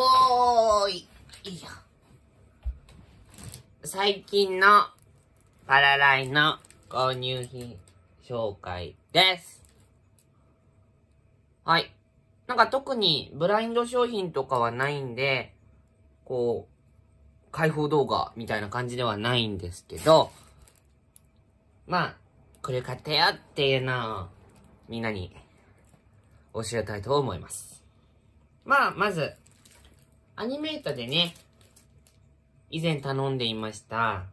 おーい、いいよ。最近のパラライの購入品紹介です。はい。なんか特にブラインド商品とかはないんで、こう、開放動画みたいな感じではないんですけど、まあ、これ買ったよっていうのをみんなに教えたいと思います。まあ、まず、アニメータでね、以前頼んでいました、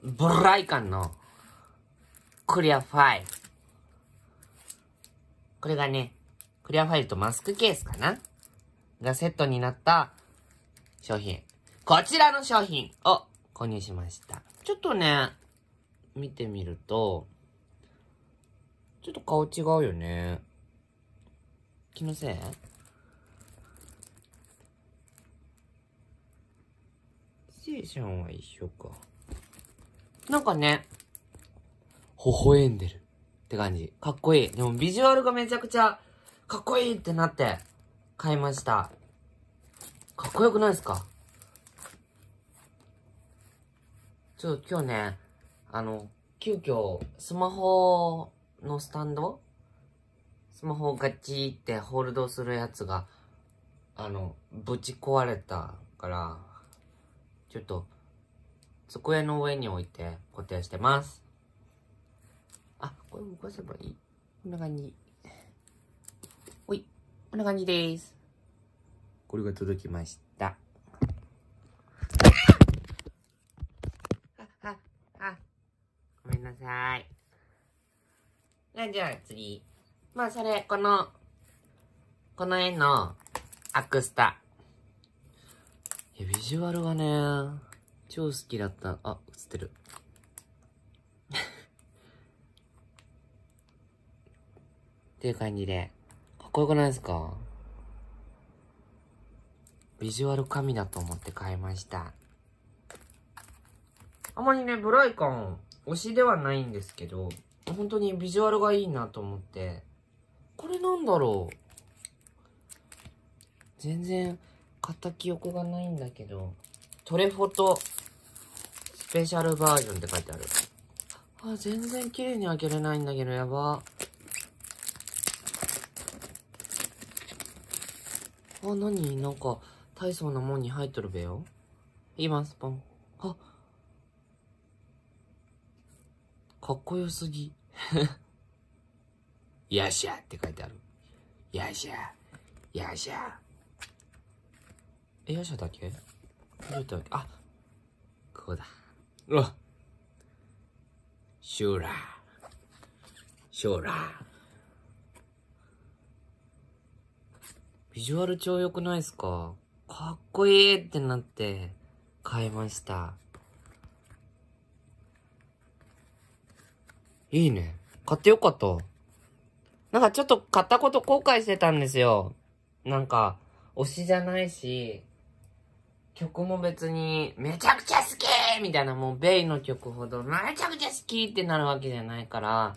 ブライカンのクリアファイル。これがね、クリアファイルとマスクケースかながセットになった商品。こちらの商品を購入しました。ちょっとね、見てみると、ちょっと顔違うよね。気のせいちゃんは一緒か。なんかね、微笑んでるって感じ。かっこいい。でもビジュアルがめちゃくちゃかっこいいってなって買いました。かっこよくないですかちょっと今日ね、あの、急遽スマホのスタンドスマホをガチってホールドするやつが、あの、ぶち壊れたから、ちょっと、机の上に置いて固定してます。あ、これ動かせばいいこんな感じ。ほい、こんな感じです。これが届きました。あ、あ、あ、ごめんなさい。なじゃあ次。まあそれ、この、この絵のアクスタビジュアルがね、超好きだった。あ、映ってる。っていう感じで、かっこよくないですかビジュアル神だと思って買いました。あまりね、ブライカン推しではないんですけど、本当にビジュアルがいいなと思って、これなんだろう全然、買った記憶がないんだけど、トレフォトスペシャルバージョンって書いてある。あ、全然綺麗に開けれないんだけど、やば。あ、なになんか、大層なもんに入っとるべよ。今スポン。あ、かっこよすぎ。よっしゃって書いてある。よっしゃ。よっしゃ。エア車だけどうったけあこうだ。うわシューラー。シューラー。ビジュアル超良くないですかかっこいいってなって買いました。いいね。買ってよかった。なんかちょっと買ったこと後悔してたんですよ。なんか、推しじゃないし、曲も別に、めちゃくちゃ好きみたいな、もうベイの曲ほど、めちゃくちゃ好きってなるわけじゃないから、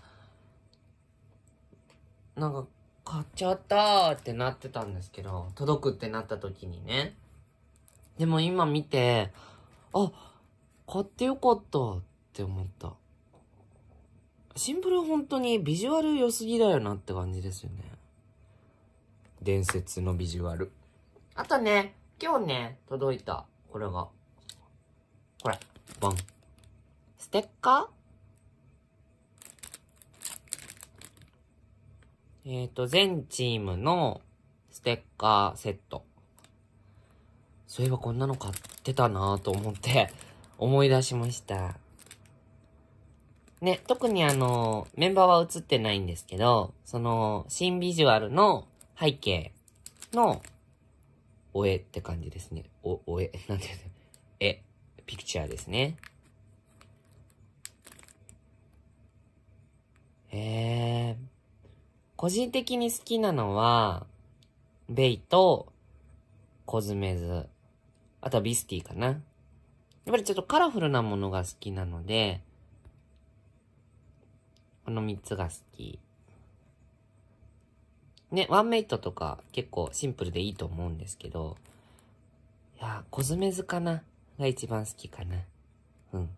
なんか、買っちゃったってなってたんですけど、届くってなった時にね。でも今見て、あ、買ってよかったって思った。シンプル本当にビジュアル良すぎだよなって感じですよね。伝説のビジュアル。あとね、今日ね、届いた。これが。これ。バン。ステッカーえっ、ー、と、全チームのステッカーセット。そういえばこんなの買ってたなぁと思って思い出しました。ね、特にあの、メンバーは映ってないんですけど、その、新ビジュアルの背景のおえって感じですね。お、おえ、なんていうのえ、ピクチャーですね。えー、個人的に好きなのは、ベイと、コズメズ、あとはビスティかな。やっぱりちょっとカラフルなものが好きなので、この三つが好き。ね、ワンメイトとか結構シンプルでいいと思うんですけど、いやー、コズメズかなが一番好きかな。うん。っ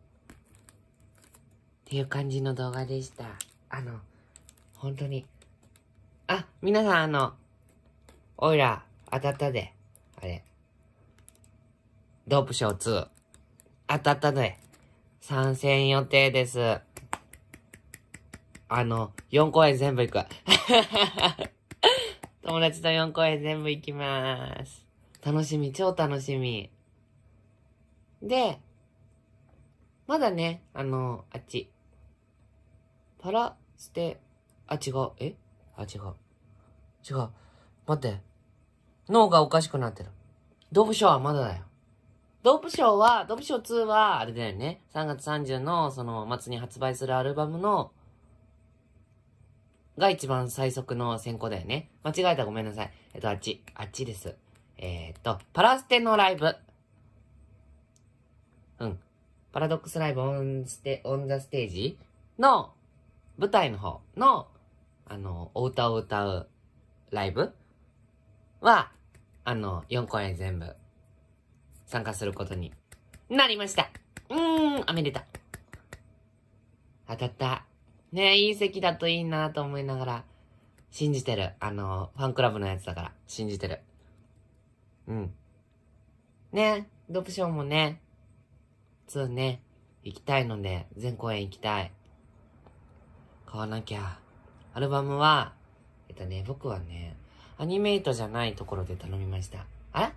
ていう感じの動画でした。あの、本当に。あ、皆さんあの、オイラ当たったで。あれ。ドープショー2。当たったで。参戦予定です。あの、4公演全部行く。友達と4公演全部行きます。楽しみ、超楽しみ。で、まだね、あの、あっち。パラステ、あ、違う。えあ、違う。違う。待って。脳がおかしくなってる。ドープショーはまだだよ。ドープショーは、ドープショー2は、あれだよね。3月30の、その、末に発売するアルバムの、が一番最速の先行だよね。間違えたらごめんなさい。えっと、あっち、あっちです。えー、っと、パラステのライブ。うん。パラドックスライブオンステ、オンザステージの舞台の方の、あの、お歌を歌うライブは、あの、4公演全部参加することになりました。うーん、あめでた。当たった。ね、いい席だといいなと思いながら、信じてる。あの、ファンクラブのやつだから、信じてる。うん。ね、ドプションもね、うね、行きたいので、全公演行きたい。買わなきゃ。アルバムは、えっとね、僕はね、アニメイトじゃないところで頼みました。あれあ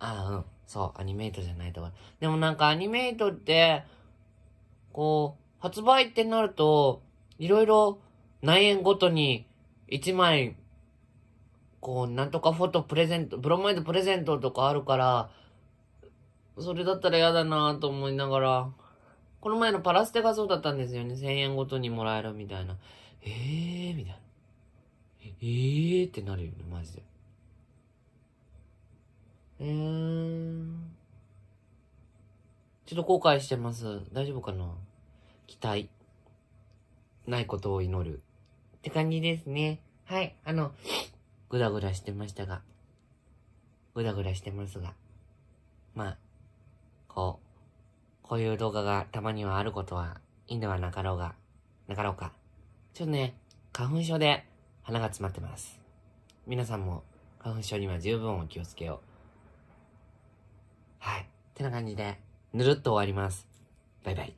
あ、うん。そう、アニメイトじゃないところ。でもなんかアニメイトって、こう、発売ってなると、いろいろ内円ごとに1枚、こう、なんとかフォトプレゼント、ブロマイドプレゼントとかあるから、それだったら嫌だなと思いながら、この前のパラステがそうだったんですよね。1000円ごとにもらえるみたいな。えー、みたいな。えーってなるよね、マジで。えーん。ちょっと後悔してます。大丈夫かな期待、ないことを祈る。って感じですね。はい。あの、ぐだぐだしてましたが、ぐだぐだしてますが、まあ、こう、こういう動画がたまにはあることはいいんではなかろうが、なかろうか。ちょっとね、花粉症で鼻が詰まってます。皆さんも花粉症には十分お気をつけよう。はい。ってな感じで、ぬるっと終わります。バイバイ。